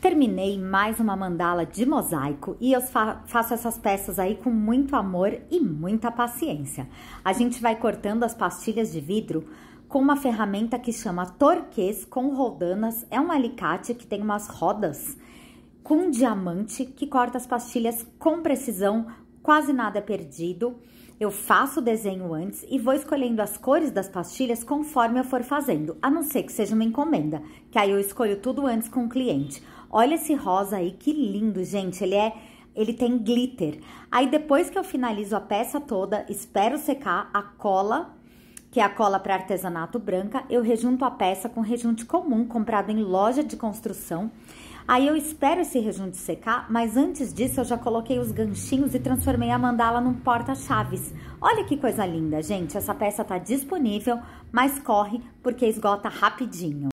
Terminei mais uma mandala de mosaico e eu fa faço essas peças aí com muito amor e muita paciência. A gente vai cortando as pastilhas de vidro com uma ferramenta que chama torquês com roldanas. É um alicate que tem umas rodas com diamante que corta as pastilhas com precisão, quase nada é perdido. Eu faço o desenho antes e vou escolhendo as cores das pastilhas conforme eu for fazendo, a não ser que seja uma encomenda, que aí eu escolho tudo antes com o cliente. Olha esse rosa aí, que lindo, gente. Ele é ele tem glitter. Aí depois que eu finalizo a peça toda, espero secar a cola, que é a cola para artesanato branca, eu rejunto a peça com rejunte comum comprado em loja de construção. Aí eu espero esse rejunte secar, mas antes disso eu já coloquei os ganchinhos e transformei a mandala num porta-chaves. Olha que coisa linda, gente. Essa peça está disponível, mas corre porque esgota rapidinho.